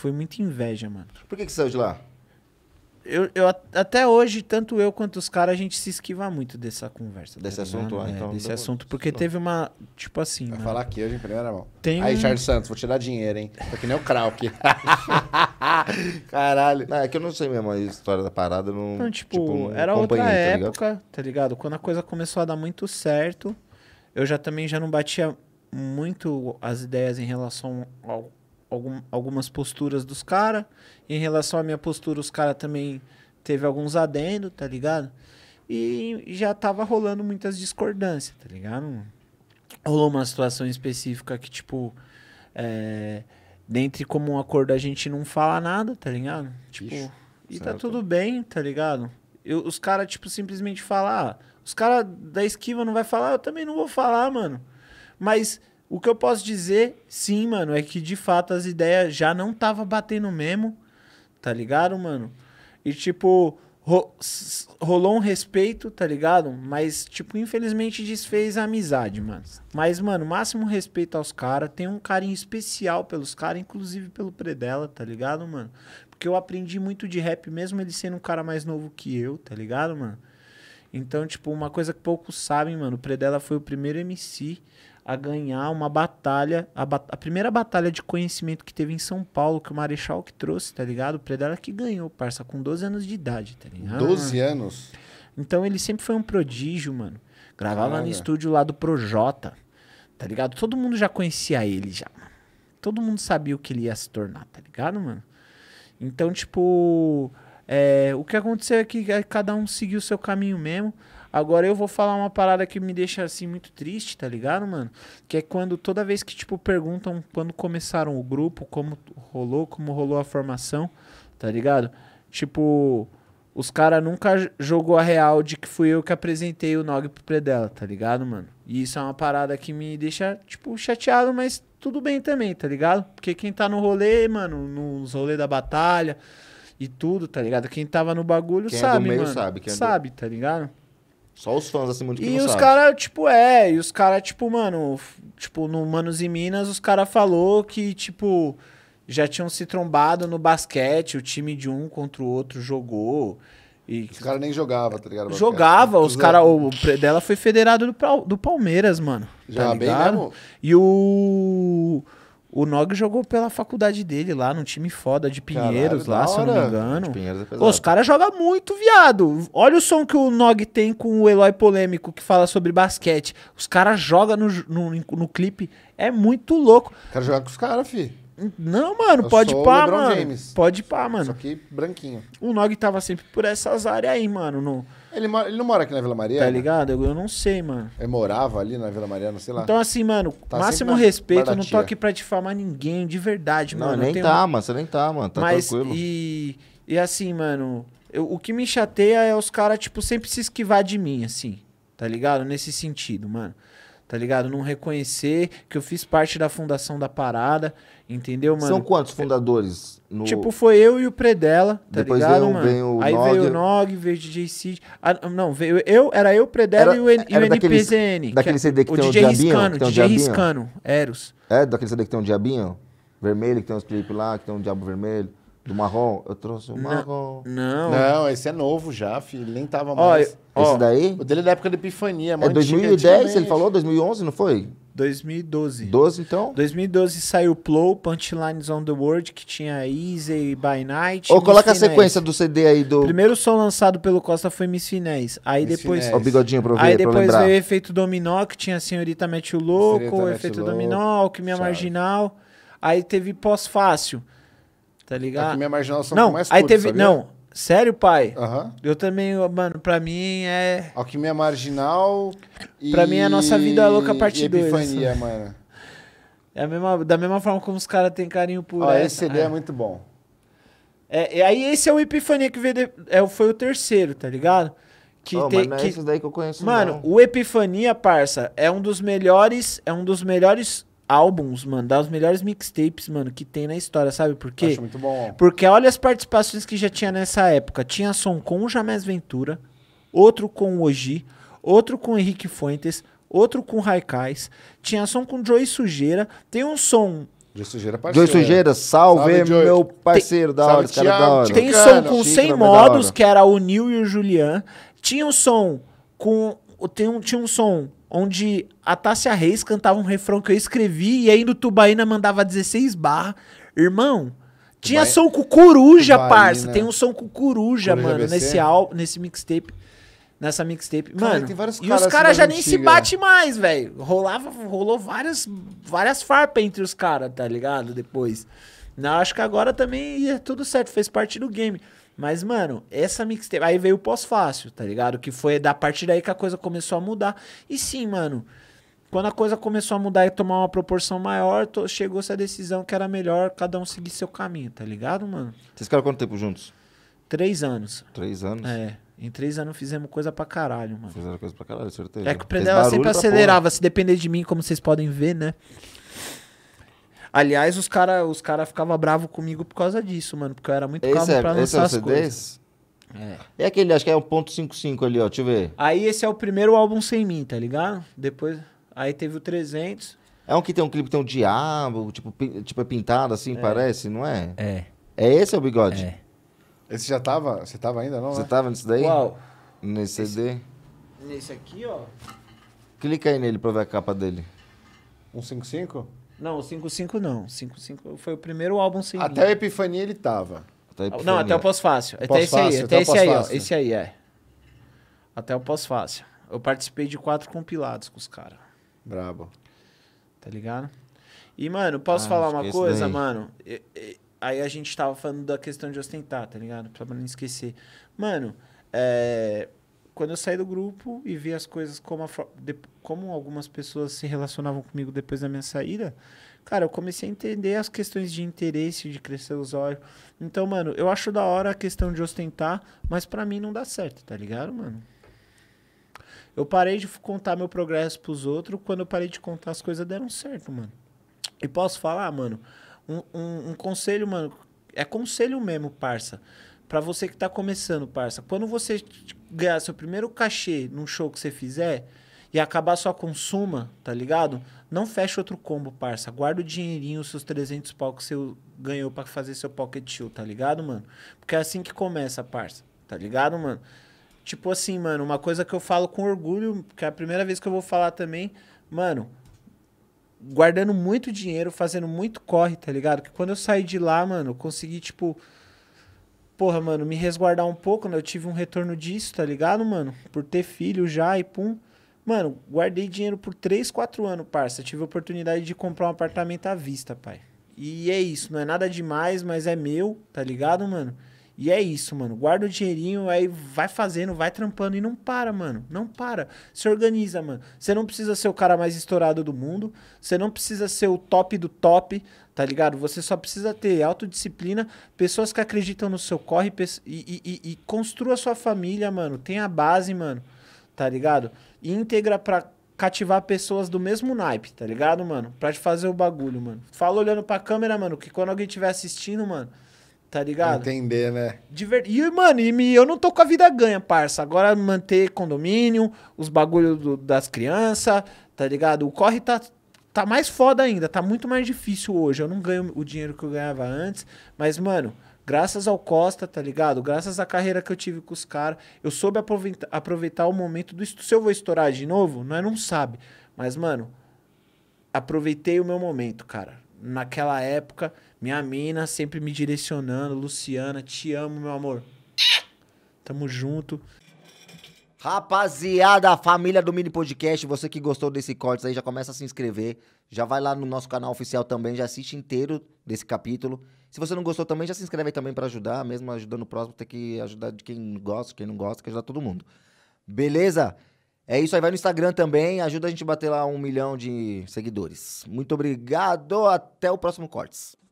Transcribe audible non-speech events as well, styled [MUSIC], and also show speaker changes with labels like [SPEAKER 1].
[SPEAKER 1] Foi muita inveja, mano. Por que, que saiu de lá? Eu, eu, até hoje, tanto eu quanto os caras, a gente se esquiva muito dessa conversa. Tá desse tá assunto, ah, é, então. Desse assunto, porque teve uma. Tipo assim. Vai mano, falar aqui hoje em primeira mão. Tem Aí, Charles Santos, vou te dar dinheiro, hein? Tô que nem o Krauk. [LAUGHS] Caralho. Não, é que eu não sei mesmo a história da parada. Não, tipo, tipo, era outra tá época, ligado? tá ligado? Quando a coisa começou a dar muito certo, eu já também já não batia muito as ideias em relação ao algum, algumas posturas dos caras. Em relação à minha postura, os caras também teve alguns adendos, tá ligado? E já tava rolando muitas discordâncias, tá ligado? Rolou uma situação específica que, tipo, é, dentre como um acordo a gente não fala nada, tá ligado? Tipo, Ixi, e tá é tudo bem, tá ligado? Eu, os caras, tipo, simplesmente falar. Ah, os caras da esquiva não vai falar, eu também não vou falar, mano. Mas o que eu posso dizer, sim, mano, é que de fato as ideias já não tava batendo mesmo, tá ligado, mano? E tipo, ro rolou um respeito, tá ligado? Mas, tipo, infelizmente desfez a amizade, mano. Mas, mano, máximo respeito aos caras, tem um carinho especial pelos caras, inclusive pelo Predela, tá ligado, mano? Porque eu aprendi muito de rap, mesmo ele sendo um cara mais novo que eu, tá ligado, mano? Então, tipo, uma coisa que poucos sabem, mano, o Predela foi o primeiro MC a ganhar uma batalha, a, a, primeira batalha de conhecimento que teve em São Paulo, que o Marechal que trouxe, tá ligado? O Predella que ganhou, parça, com 12 anos de idade, tá ligado? 12 anos? Então ele sempre foi um prodígio, mano. Gravava no estúdio lá do Projota, tá ligado? Todo mundo já conhecia ele, já. Todo mundo sabia o que ele ia se tornar, tá ligado, mano? Então, tipo, é, o que aconteceu é que é, cada um seguiu o seu caminho mesmo. Agora eu vou falar uma parada que me deixa assim muito triste, tá ligado, mano? Que é quando toda vez que tipo perguntam quando começaram o grupo, como rolou, como rolou a formação, tá ligado? Tipo, os caras nunca jogou a real de que fui eu que apresentei o Nog pro Predela, tá ligado, mano? E isso é uma parada que me deixa, tipo, chateado, mas tudo bem também, tá ligado? Porque quem tá no rolê, mano, nos rolê da batalha e tudo, tá ligado? Quem tava no bagulho quem sabe, é do meio mano. Sabe, quem é do... sabe, tá ligado? Só os fãs acima de que E os caras, tipo, é, e os caras, tipo, mano, tipo, no Manos e Minas, os caras falou que, tipo, já tinham se trombado no basquete, o time de um contra o outro jogou. E... Os caras nem jogavam, tá ligado? Jogava, os caras. É- o dela foi federado do, do Palmeiras, mano. Já, tá bem mesmo? E o. O Nog jogou pela faculdade dele lá, num time foda de Pinheiros Caralho, lá, se eu não me engano. É Pô, os caras jogam muito, viado. Olha o som que o Nog tem com o Eloy Polêmico, que fala sobre basquete. Os caras jogam no, no, no, clipe. É muito louco. Quero jogar com os caras, fi. Não, mano, eu pode pá, mano. James. Pode pá, mano. Só que branquinho. O Nog tava sempre por essas áreas aí, mano. No... Ele, mora, ele não mora aqui na Vila Maria? Tá ligado? Eu, eu, não sei, mano. Ele morava ali na Vila Maria, não sei lá. Então, assim, mano, tá máximo respeito. Baratia. Eu não tô aqui pra difamar ninguém, de verdade, não, mano. Não, nem tá, mano. Você nem tá, mano. Tá Mas, tranquilo. E, e assim, mano, eu, o que me chateia é os caras, tipo, sempre se esquivar de mim, assim. Tá ligado? Nesse sentido, mano tá ligado? Não reconhecer que eu fiz parte da fundação da parada, entendeu, mano? São quantos é, fundadores? No... Tipo, foi eu e o Predella, tá Depois ligado, veio, mano? Veio o Aí Nog... veio o Nog, veio o DJ Cid. Ah, não, veio eu, era eu, o Predella era, e o, N, e o daqueles, NPZN. Daquele é CD que, é, tem DJ um diabinho, Riscano, tem DJ diabinho? Riscano, Eros. É, daquele CD que tem um diabinho vermelho, que tem uns clipes lá, que tem um diabo vermelho. Do marrom? Eu trouxe o marrom. Não. Não, esse é novo já, filho. Nem tava mais. Ó, esse ó, daí? O dele é da época da Epifania. É 2010, ele falou? 2011, não foi? 2012. 12, então? 2012 saiu Plow, Punchlines on the World, que tinha Easy, By Night. Ou coloca a sequência do CD aí do. Primeiro som lançado pelo Costa foi Miss Finés. Aí Miss depois. Finesse. O bigodinho pra eu ver, Aí depois lembrar. veio Efeito Dominó, que tinha Senhorita Mete o Louco, Efeito Dominó, Alquimia Marginal. Aí teve Pós-Fácil. Tá é ligado? É minha imaginação não, mais aí teve, sabia? Não, sério, pai? Uhum. Eu também, mano, pra mim é... Alquimia Marginal e... Pra mim é a nossa vida louca parte 2. Epifania, assim. mano. É a mesma, da mesma forma como os caras têm carinho por ah, Esse CD é. é muito bom. É, e aí esse é o Epifania que veio de, é, foi o terceiro, tá ligado? Que oh, tem, mas não é que... daí que eu conheço Mano, não. o Epifania, parça, é um dos melhores, é um dos melhores álbuns, mano, das melhores mixtapes, mano, que tem na história, sabe por quê? Acho muito bom. Porque olha as participações que já tinha nessa época. Tinha som com o James Ventura, outro com o Oji, outro com o Henrique Fuentes, outro com o Raikais, tinha som com o Joey Sujeira, tem um som Joey Sujeira, é parceiro. Né? Sujeira, salve, salve meu parceiro, da hora, cara é da hora. Tem som com 100 é modos, que era o Nil e o Julian. Tinha um som com... Tem um, tinha um som onde a Tássia Reis cantava um refrão que eu escrevi e aí no Tubaína mandava 16 barras. Irmão,
[SPEAKER 2] tinha som com coruja, Tubaína. parça. Tem um som com coruja, coruja mano, BC? nesse, al...
[SPEAKER 1] nesse mixtape. Nessa mixtape. Cara, mano, e os assim caras já antiga. nem se né? bate mais, velho. Rolava, rolou várias, várias farpas entre os caras, tá ligado? Depois. Não, acho que agora também ia tudo certo, fez parte do game. Mas, mano, essa mixtape. Aí veio o pós-fácil, tá ligado? Que foi da partir daí que a coisa começou a mudar. E sim, mano. Quando a coisa começou a mudar e tomar uma proporção maior, chegou-se a decisão que era melhor cada um seguir seu caminho, tá ligado, mano? Vocês ficaram quanto tempo juntos? Três anos. Três anos? É. Em três anos fizemos coisa pra caralho, mano. Fizeram coisa pra caralho, certeza. É que o Predella sempre acelerava, se depender de mim, como vocês podem ver, né? Aliás, os caras os cara ficavam bravos comigo por causa disso, mano. Porque eu era muito calmo é, pra lançar esse é o as CD? coisas. É. é aquele, acho que é .55 ali, ó. Deixa eu ver. Aí esse é o primeiro álbum sem mim, tá ligado? Depois... Aí teve o 300. É um que tem um clipe que tem um diabo, tipo, tipo é pintado assim, é. parece, não é? É. É esse o bigode? É. Esse já tava? Você tava ainda, não? Você né? tava nesse daí? Qual? Nesse esse, CD? Nesse aqui, ó. Clica aí nele pra ver a capa dele. 155? Não, o 55 não. 55 foi o primeiro álbum sem Até a Epifania ele tava. Até Não, até o pós-fácil. Até esse aí, até esse aí, ó. Esse aí, é. Até o pós-fácil. Eu participei de quatro compilados com os caras. Brabo. Tá ligado? E, mano, posso ah, falar uma coisa, daí. mano? aí a gente tava falando da questão de ostentar, tá ligado? Pra não esquecer. Mano, é quando eu saí do grupo e vi as coisas como, a, como algumas pessoas se relacionavam comigo depois da minha saída, cara, eu comecei a entender as questões de interesse, de crescer os olhos. Então, mano, eu acho da hora a questão de ostentar, mas para mim não dá certo, tá ligado, mano? Eu parei de contar meu progresso pros outros, quando eu parei de contar as coisas deram certo, mano. E posso falar, mano, um, um, um conselho, mano, é conselho mesmo, parça. Pra você que tá começando, parça. Quando você ganhar seu primeiro cachê num show que você fizer e acabar sua consuma, tá ligado? Não fecha outro combo, parça. Guarda o dinheirinho, os seus 300 pau que você ganhou para fazer seu pocket show, tá ligado, mano? Porque é assim que começa, parça. Tá ligado, mano? Tipo assim, mano, uma coisa que eu falo com orgulho, que é a primeira vez que eu vou falar também, mano, guardando muito dinheiro, fazendo muito corre, tá ligado? Que quando eu saí de lá, mano, eu consegui, tipo, porra, mano, me resguardar um pouco, né? Eu tive um retorno disso, tá ligado, mano? Por ter filho já e pum. Mano, guardei dinheiro por 3, 4 anos, parça. Tive a oportunidade de comprar um apartamento à vista, pai. E é isso, não é nada demais, mas é meu, tá ligado, mano? E é isso, mano. Guarda o dinheirinho, aí vai fazendo, vai trampando e não para, mano. Não para. Se organiza, mano. Você não precisa ser o cara mais estourado do mundo. Você não precisa ser o top do top tá ligado? Você só precisa ter autodisciplina, pessoas que acreditam no seu corre e, e, e construa sua família, mano. Tem a base, mano, tá ligado? E integra pra cativar pessoas do mesmo naipe, tá ligado, mano? Pra te fazer o bagulho, mano. Fala olhando pra câmera, mano, que quando alguém estiver assistindo, mano, tá ligado? Entender, né? Diver... E, mano, e eu não tô com a vida ganha, parça. Agora manter condomínio, os bagulhos das crianças, tá ligado? O corre tá, tá mais foda ainda, tá muito mais difícil hoje. Eu não ganho o dinheiro que eu ganhava antes, mas, mano, graças ao Costa, tá ligado? Graças à carreira que eu tive com os caras, eu soube aproveitar, aproveitar o momento do. Se eu vou estourar de novo, não é, não sabe. Mas, mano, aproveitei o meu momento, cara. Naquela época, minha mina sempre me direcionando, Luciana, te amo, meu amor. Tamo junto. Rapaziada, família do Mini Podcast, você que gostou desse corte aí, já começa a se inscrever. Já vai lá no nosso canal oficial também, já assiste inteiro desse capítulo. Se você não gostou também, já se inscreve aí também para ajudar. Mesmo ajudando o próximo, tem que ajudar de quem gosta, quem não gosta, tem que ajudar todo mundo. Beleza? É isso aí, vai no Instagram também, ajuda a gente a bater lá um milhão de seguidores. Muito obrigado, até o próximo Cortes.